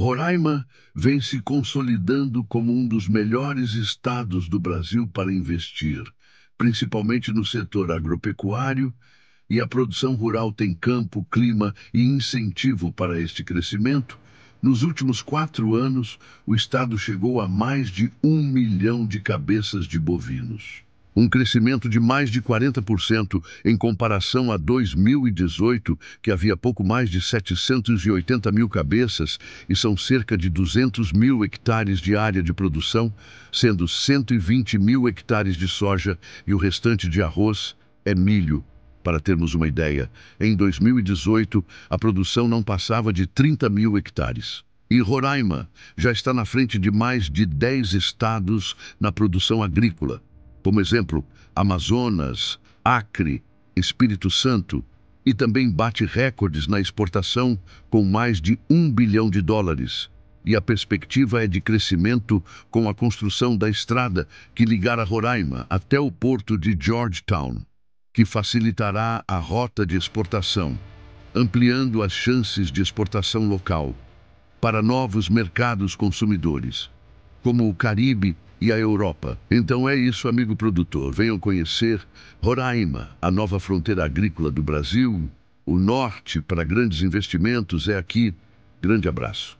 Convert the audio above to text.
Roraima vem se consolidando como um dos melhores estados do Brasil para investir, principalmente no setor agropecuário, e a produção rural tem campo, clima e incentivo para este crescimento. Nos últimos quatro anos, o estado chegou a mais de um milhão de cabeças de bovinos um crescimento de mais de 40% em comparação a 2018, que havia pouco mais de 780 mil cabeças e são cerca de 200 mil hectares de área de produção, sendo 120 mil hectares de soja e o restante de arroz é milho. Para termos uma ideia, em 2018 a produção não passava de 30 mil hectares. E Roraima já está na frente de mais de 10 estados na produção agrícola como exemplo Amazonas, Acre, Espírito Santo, e também bate recordes na exportação com mais de um bilhão de dólares. E a perspectiva é de crescimento com a construção da estrada que ligará Roraima até o porto de Georgetown, que facilitará a rota de exportação, ampliando as chances de exportação local para novos mercados consumidores como o Caribe e a Europa. Então é isso, amigo produtor. Venham conhecer Roraima, a nova fronteira agrícola do Brasil. O norte para grandes investimentos é aqui. Grande abraço.